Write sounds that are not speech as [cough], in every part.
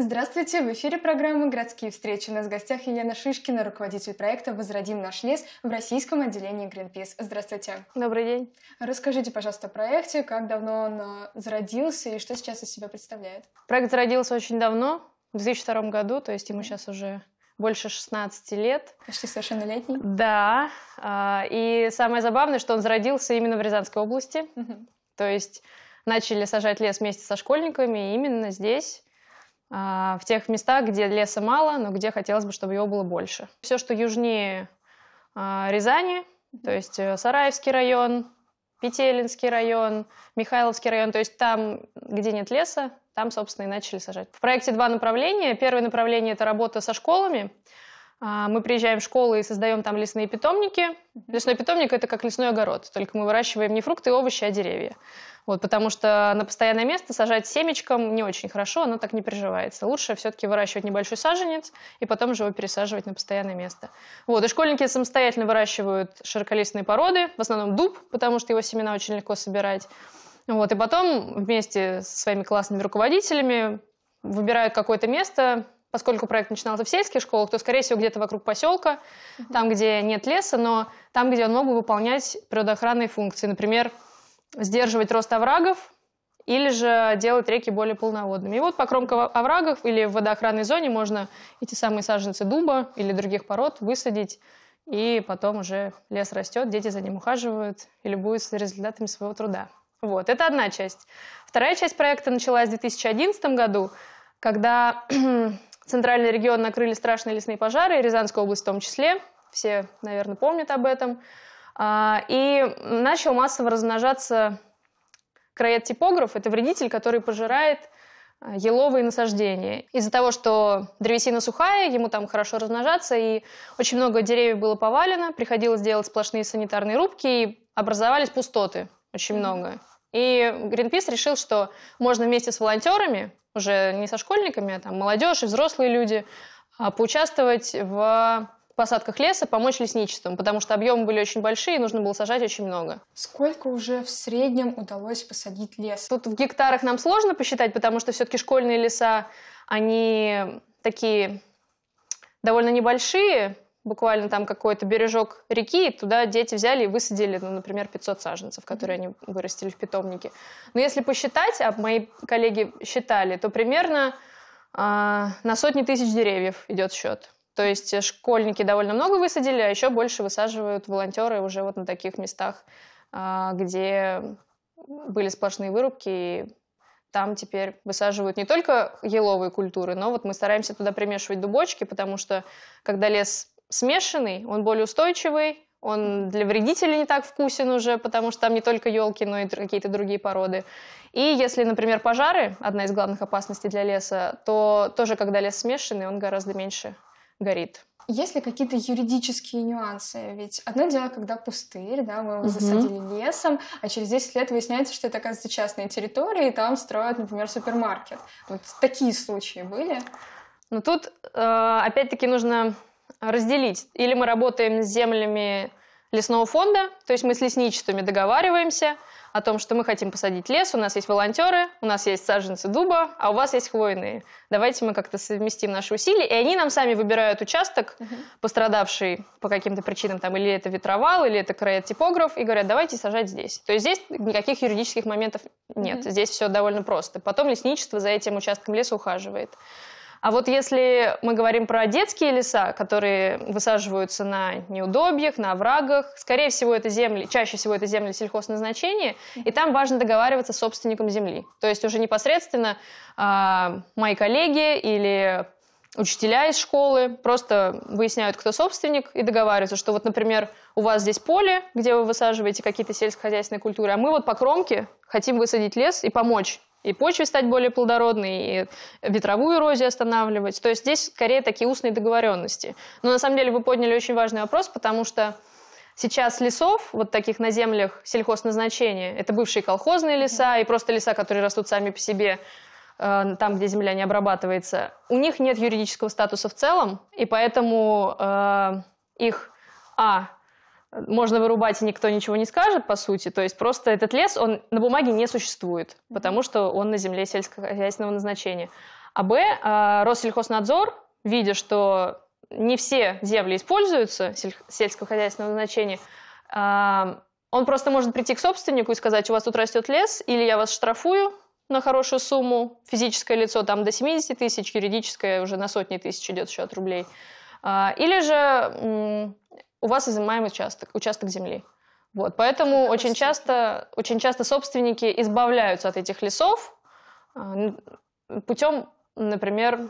Здравствуйте! В эфире программы «Городские встречи». У нас в гостях Елена Шишкина, руководитель проекта «Возродим наш лес» в российском отделении Greenpeace. Здравствуйте! Добрый день! Расскажите, пожалуйста, о проекте, как давно он э, зародился и что сейчас из себя представляет? Проект зародился очень давно, в 2002 году, то есть ему сейчас уже больше 16 лет. Почти совершеннолетний. Да. А, и самое забавное, что он зародился именно в Рязанской области. Угу. То есть начали сажать лес вместе со школьниками именно здесь. А, в тех местах, где леса мало, но где хотелось бы, чтобы его было больше. Все, что южнее а, Рязани, то есть э, Сараевский район, Петелинский район, Михайловский район, то есть там, где нет леса, там, собственно, и начали сажать. В проекте два направления. Первое направление – это работа со школами. А, мы приезжаем в школы и создаем там лесные питомники. Лесной питомник – это как лесной огород, только мы выращиваем не фрукты и овощи, а деревья. Вот, потому что на постоянное место сажать семечком не очень хорошо, оно так не приживается. Лучше все-таки выращивать небольшой саженец и потом же его пересаживать на постоянное место. Вот, и школьники самостоятельно выращивают широколистные породы, в основном дуб, потому что его семена очень легко собирать. Вот, и потом вместе со своими классными руководителями выбирают какое-то место, поскольку проект начинался в сельских школах, то, скорее всего, где-то вокруг поселка, mm-hmm. там, где нет леса, но там, где он мог бы выполнять природоохранные функции. Например, сдерживать рост оврагов или же делать реки более полноводными. И вот по кромкам оврагов или в водоохранной зоне можно эти самые саженцы дуба или других пород высадить, и потом уже лес растет, дети за ним ухаживают и любуются результатами своего труда. Вот, это одна часть. Вторая часть проекта началась в 2011 году, когда [clears throat] центральный регион накрыли страшные лесные пожары, Рязанская область в том числе. Все, наверное, помнят об этом. А, и начал массово размножаться краят-типограф. Это вредитель, который пожирает а, еловые насаждения. Из-за того, что древесина сухая, ему там хорошо размножаться, и очень много деревьев было повалено, приходилось делать сплошные санитарные рубки, и образовались пустоты очень много. И Гринпис решил, что можно вместе с волонтерами, уже не со школьниками, а там молодежь и взрослые люди, а, поучаствовать в посадках леса помочь лесничеством, потому что объемы были очень большие, и нужно было сажать очень много. Сколько уже в среднем удалось посадить лес? Тут в гектарах нам сложно посчитать, потому что все-таки школьные леса, они такие довольно небольшие, буквально там какой-то бережок реки, и туда дети взяли и высадили, ну, например, 500 саженцев, которые они вырастили в питомнике. Но если посчитать, а мои коллеги считали, то примерно э, на сотни тысяч деревьев идет счет. То есть э, школьники довольно много высадили, а еще больше высаживают волонтеры уже вот на таких местах, а, где были сплошные вырубки, и там теперь высаживают не только еловые культуры, но вот мы стараемся туда примешивать дубочки, потому что когда лес смешанный, он более устойчивый, он для вредителей не так вкусен уже, потому что там не только елки, но и какие-то другие породы. И если, например, пожары, одна из главных опасностей для леса, то тоже, когда лес смешанный, он гораздо меньше горит. Есть ли какие-то юридические нюансы? Ведь одно дело, когда пустырь, да, мы его угу. засадили лесом, а через 10 лет выясняется, что это, оказывается, частная территория, и там строят, например, супермаркет. Вот такие случаи были? Но ну, тут, э, опять-таки, нужно разделить. Или мы работаем с землями лесного фонда, то есть мы с лесничествами договариваемся о том, что мы хотим посадить лес, у нас есть волонтеры, у нас есть саженцы дуба, а у вас есть хвойные. Давайте мы как-то совместим наши усилия, и они нам сами выбирают участок, пострадавший по каким-то причинам, там, или это ветровал, или это краетипограф, и говорят, давайте сажать здесь. То есть здесь никаких юридических моментов нет, здесь все довольно просто. Потом лесничество за этим участком леса ухаживает. А вот если мы говорим про детские леса, которые высаживаются на неудобьях, на оврагах, скорее всего, это земли, чаще всего это земли сельхозназначения, и там важно договариваться с собственником земли. То есть уже непосредственно э, мои коллеги или учителя из школы просто выясняют, кто собственник, и договариваются, что вот, например, у вас здесь поле, где вы высаживаете какие-то сельскохозяйственные культуры, а мы вот по кромке хотим высадить лес и помочь и почве стать более плодородной, и ветровую эрозию останавливать. То есть здесь скорее такие устные договоренности. Но на самом деле вы подняли очень важный вопрос, потому что сейчас лесов, вот таких на землях сельхозназначения, это бывшие колхозные леса и просто леса, которые растут сами по себе, э, там, где земля не обрабатывается, у них нет юридического статуса в целом, и поэтому э, их, а, можно вырубать, и никто ничего не скажет, по сути. То есть просто этот лес, он на бумаге не существует, потому что он на земле сельскохозяйственного назначения. А Б, а, Россельхознадзор, видя, что не все земли используются сельскохозяйственного назначения, а, он просто может прийти к собственнику и сказать, у вас тут растет лес, или я вас штрафую на хорошую сумму, физическое лицо там до 70 тысяч, юридическое уже на сотни тысяч идет счет рублей. А, или же у вас изымаем участок, участок земли. Вот, поэтому Это очень часто, очень часто собственники избавляются от этих лесов а, путем, например,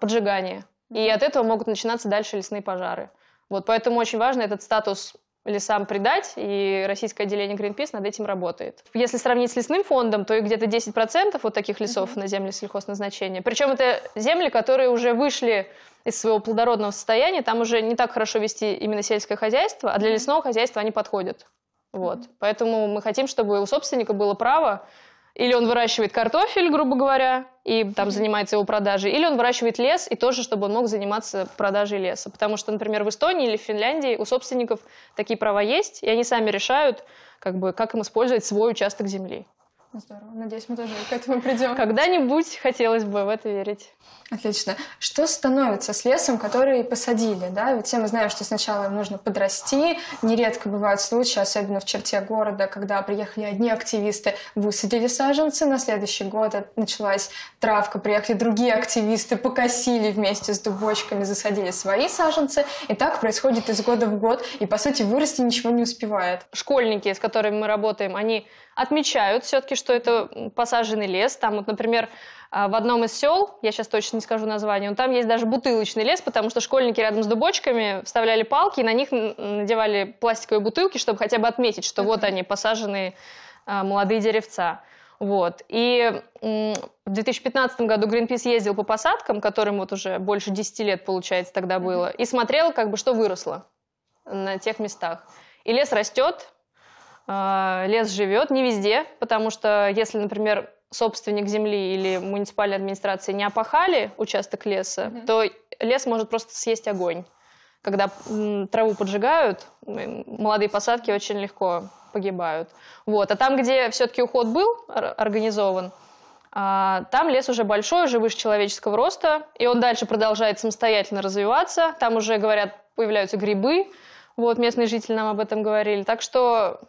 поджигания. И от этого могут начинаться дальше лесные пожары. Вот, поэтому очень важно этот статус лесам придать, и российское отделение Greenpeace над этим работает. Если сравнить с лесным фондом, то и где-то 10% вот таких лесов mm-hmm. на земле сельхозназначения. Причем это земли, которые уже вышли из своего плодородного состояния, там уже не так хорошо вести именно сельское хозяйство, а для лесного хозяйства они подходят. Вот. Mm-hmm. Поэтому мы хотим, чтобы у собственника было право или он выращивает картофель, грубо говоря, и там занимается его продажей. Или он выращивает лес, и тоже, чтобы он мог заниматься продажей леса. Потому что, например, в Эстонии или в Финляндии у собственников такие права есть, и они сами решают, как, бы, как им использовать свой участок земли. Здорово. Надеюсь, мы тоже к этому придем. Когда-нибудь хотелось бы в это верить. Отлично. Что становится с лесом, который посадили? Да? Ведь все мы знаем, что сначала им нужно подрасти. Нередко бывают случаи, особенно в черте города, когда приехали одни активисты, высадили саженцы. На следующий год началась травка, приехали другие активисты, покосили вместе с дубочками, засадили свои саженцы. И так происходит из года в год. И, по сути, вырасти ничего не успевает. Школьники, с которыми мы работаем, они отмечают все-таки, что это посаженный лес. Там вот, например, а, в одном из сел, я сейчас точно не скажу название, но там есть даже бутылочный лес, потому что школьники рядом с дубочками вставляли палки и на них надевали пластиковые бутылки, чтобы хотя бы отметить, что вот они, посаженные а, молодые деревца. Вот. И в 2015 году Greenpeace ездил по посадкам, которым вот уже больше 10 лет, получается, тогда было, и смотрел, как бы, что выросло на тех местах. И лес растет, а, лес живет, не везде, потому что если, например, собственник земли или муниципальной администрации не опахали участок леса, угу. то лес может просто съесть огонь. Когда траву поджигают, молодые посадки очень легко погибают. Вот. А там, где все-таки уход был организован, а, там лес уже большой, уже выше человеческого роста, и он дальше продолжает самостоятельно развиваться. Там уже, говорят, появляются грибы. Вот местные жители нам об этом говорили. Так что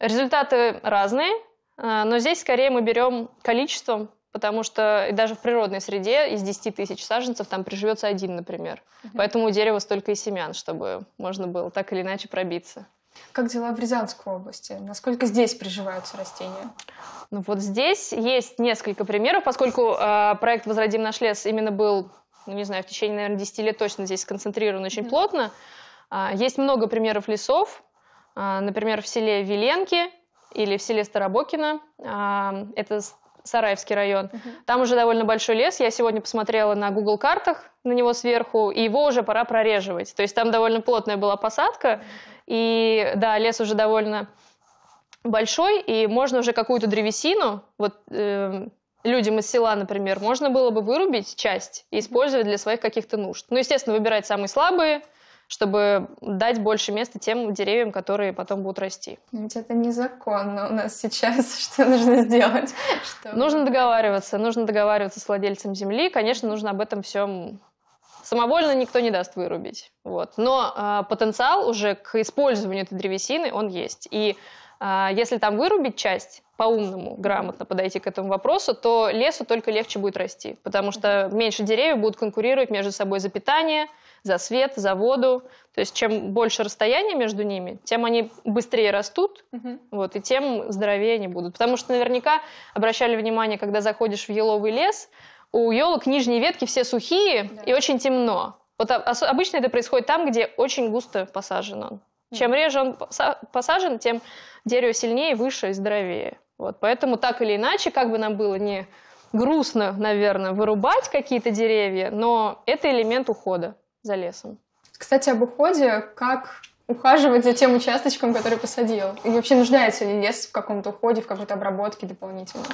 Результаты разные, э, но здесь скорее мы берем количеством, потому что даже в природной среде из 10 тысяч саженцев там приживется один, например. Угу. Поэтому у дерева столько и семян, чтобы можно было так или иначе пробиться. Как дела в Рязанской области? Насколько здесь приживаются растения? Ну вот здесь есть несколько примеров, поскольку э, проект «Возродим наш лес» именно был, ну, не знаю, в течение, наверное, 10 лет точно здесь сконцентрирован очень да. плотно. Э, есть много примеров лесов, а, например, в селе Веленки или в селе Старобокино, а, это Сараевский район, угу. там уже довольно большой лес. Я сегодня посмотрела на Google картах на него сверху, и его уже пора прореживать. То есть там довольно плотная была посадка, и да, лес уже довольно большой, и можно уже какую-то древесину, вот э, людям из села, например, можно было бы вырубить часть и использовать для своих каких-то нужд. Ну, естественно, выбирать самые слабые, чтобы дать больше места тем деревьям, которые потом будут расти. Ведь это незаконно у нас сейчас. [laughs] Что нужно сделать? Чтобы... Нужно договариваться. Нужно договариваться с владельцем земли. Конечно, нужно об этом всем самовольно никто не даст вырубить. Вот. Но э, потенциал уже к использованию этой древесины, он есть. И а, если там вырубить часть, по-умному, грамотно подойти к этому вопросу, то лесу только легче будет расти, потому что меньше деревьев будут конкурировать между собой за питание, за свет, за воду. То есть чем больше расстояние между ними, тем они быстрее растут, угу. вот, и тем здоровее они будут. Потому что наверняка обращали внимание, когда заходишь в еловый лес, у елок нижние ветки все сухие да. и очень темно. Вот а, а обычно это происходит там, где очень густо посажен он. Чем реже он посажен, тем дерево сильнее, выше и здоровее. Вот, поэтому так или иначе, как бы нам было не грустно, наверное, вырубать какие-то деревья, но это элемент ухода за лесом. Кстати, об уходе, как ухаживать за тем участочком, который посадил? И вообще нуждается ли лес в каком-то уходе, в какой-то обработке дополнительной?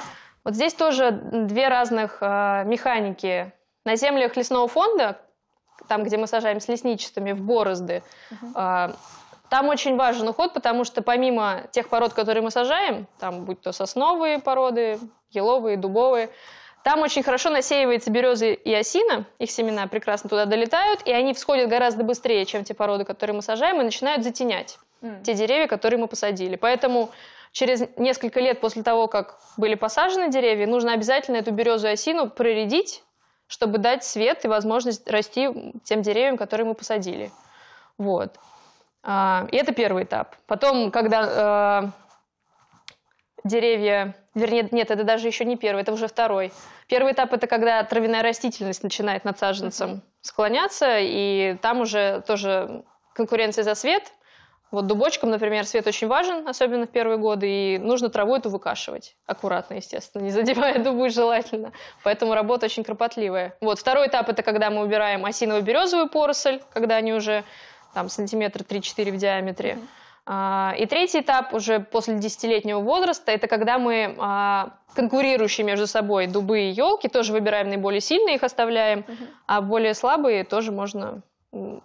Вот здесь тоже две разных э, механики. На землях лесного фонда, там, где мы сажаем с лесничествами, в борозды, угу. э, там очень важен уход, потому что помимо тех пород, которые мы сажаем, там будь то сосновые породы, еловые, дубовые, там очень хорошо насеивается березы и осина, их семена прекрасно туда долетают, и они всходят гораздо быстрее, чем те породы, которые мы сажаем, и начинают затенять mm. те деревья, которые мы посадили. Поэтому через несколько лет после того, как были посажены деревья, нужно обязательно эту березу и осину проредить, чтобы дать свет и возможность расти тем деревьям, которые мы посадили. Вот. А, и это первый этап. Потом, когда э, деревья, вернее, нет, это даже еще не первый, это уже второй. Первый этап это когда травяная растительность начинает над саженцем склоняться, и там уже тоже конкуренция за свет. Вот дубочкам, например, свет очень важен, особенно в первые годы, и нужно траву эту выкашивать. Аккуратно, естественно, не задевая [laughs] дубы желательно. Поэтому работа очень кропотливая. Вот второй этап – это когда мы убираем осиново-березовую поросль, когда они уже там сантиметра 3-4 в диаметре. А, и третий этап уже после десятилетнего возраста, это когда мы а, конкурирующие между собой дубы и елки тоже выбираем наиболее сильные, их оставляем, а более слабые тоже можно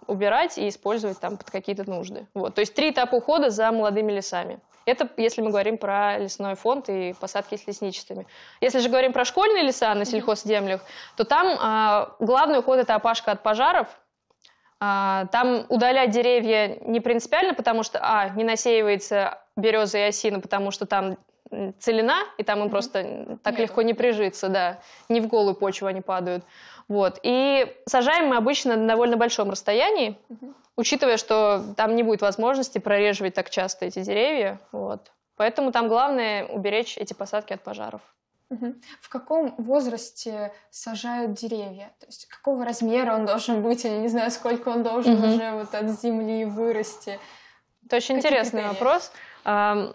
убирать и использовать там под какие-то нужды. Вот. То есть три этапа ухода за молодыми лесами. Это если мы говорим про лесной фонд и посадки с лесничествами. Если же говорим про школьные леса на сельхозземлях то там а, главный уход – это опашка от пожаров – а, там удалять деревья не принципиально, потому что, а, не насеивается береза и осина, потому что там целина, и там им просто так легко не прижиться, да. Не в голую почву они падают. Вот. И сажаем мы обычно на довольно большом расстоянии, учитывая, что там не будет возможности прореживать так часто эти деревья. Вот. Поэтому там главное уберечь эти посадки от пожаров. В каком возрасте сажают деревья? То есть какого размера он должен быть? или не знаю, сколько он должен угу. уже вот от земли вырасти. Это очень интересный критерии? вопрос.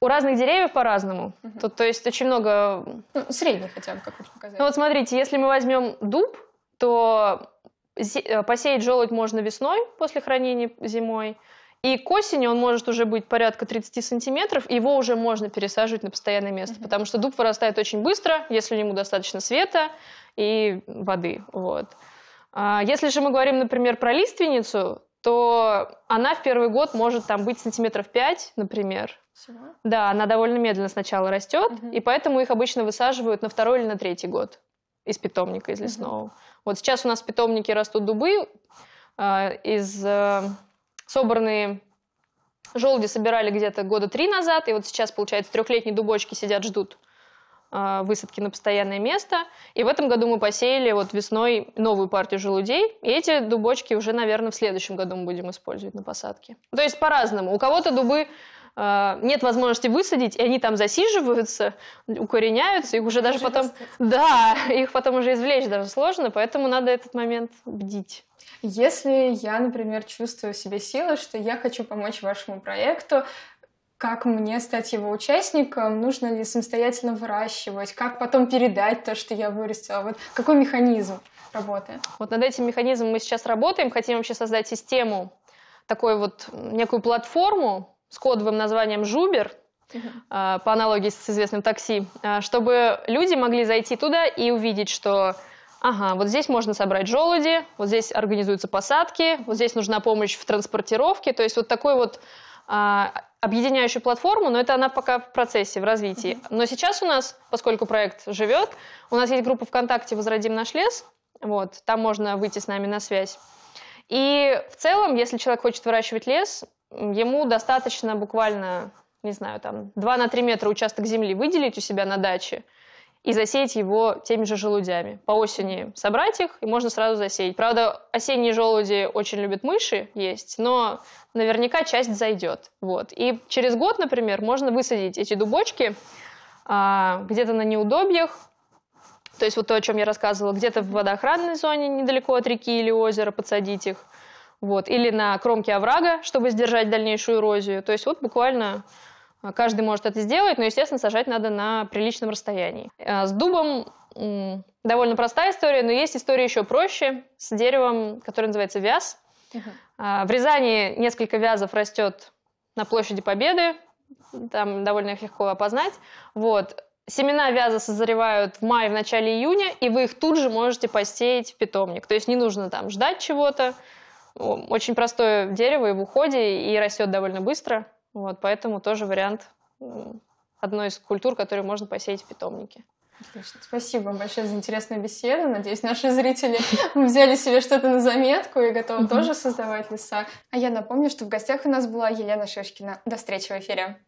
у разных деревьев по-разному. Угу. Тут, то есть очень много... Ну, средний хотя бы, как вы показали. Ну вот смотрите, если мы возьмем дуб, то э, посеять желудь можно весной после хранения зимой, и к осени он может уже быть порядка 30 сантиметров, его уже можно пересаживать на постоянное место, mm-hmm. потому что дуб вырастает очень быстро, если ему достаточно света и воды. Вот. А если же мы говорим, например, про лиственницу, то она в первый год может там быть сантиметров 5, например. Всего? Да, она довольно медленно сначала растет, угу. и поэтому их обычно высаживают на второй или на третий год из питомника, из лесного. Угу. Вот сейчас у нас в питомнике растут дубы э, из... Э, собранные желуди собирали где-то года три назад, и вот сейчас, получается, трехлетние дубочки сидят, ждут э, высадки на постоянное место. И в этом году мы посеяли вот весной новую партию желудей, и эти дубочки уже, наверное, в следующем году мы будем использовать на посадке. То есть по-разному. У кого-то дубы а, нет возможности высадить, и они там засиживаются, укореняются, их уже даже потом... Да, их потом уже извлечь даже сложно, поэтому надо этот момент бдить. Если я, например, чувствую в себе силы, что я хочу помочь вашему проекту, как мне стать его участником, нужно ли самостоятельно выращивать, как потом передать то, что я вырастила, вот какой механизм работы? Вот над этим механизмом мы сейчас работаем, хотим вообще создать систему, такой вот некую платформу, с кодовым названием «Жубер», а, по аналогии с известным такси, а, чтобы люди могли зайти туда и увидеть, что ага, вот здесь можно собрать желуди, вот здесь организуются посадки, вот здесь нужна помощь в транспортировке, то есть вот такой вот а, объединяющую платформу, но это она пока в процессе, в развитии. Но сейчас у нас, поскольку проект живет, у нас есть группа ВКонтакте «Возродим наш лес», вот, там можно выйти с нами на связь. И в целом, если человек хочет выращивать лес, ему достаточно буквально, не знаю, там 2 на 3 метра участок земли выделить у себя на даче и засеять его теми же желудями. По осени собрать их, и можно сразу засеять. Правда, осенние желуди очень любят мыши есть, но наверняка часть зайдет. Вот. И через год, например, можно высадить эти дубочки а, где-то на неудобьях, то есть вот то, о чем я рассказывала, где-то в водоохранной зоне недалеко от реки или озера подсадить их – вот, или на кромке оврага, чтобы сдержать дальнейшую эрозию. То есть вот буквально а, каждый может это сделать, но, естественно, сажать надо на приличном расстоянии. А, с дубом довольно простая история, но есть история еще проще с деревом, которое называется вяз. Uh-huh. В Рязани несколько вязов растет на площади Победы, там довольно их легко опознать. Вот. Семена вяза созревают в мае, в начале июня, и вы их тут же можете посеять в питомник. То есть не нужно там ждать чего-то. Очень простое дерево и в уходе, и растет довольно быстро. Вот, поэтому тоже вариант одной из культур, которую можно посеять в питомнике. Отлично. Спасибо вам большое за интересную беседу. Надеюсь, наши зрители [laughs] взяли себе что-то на заметку и готовы mm тоже создавать леса. А я напомню, что в гостях у нас была Елена Шишкина. До встречи в эфире.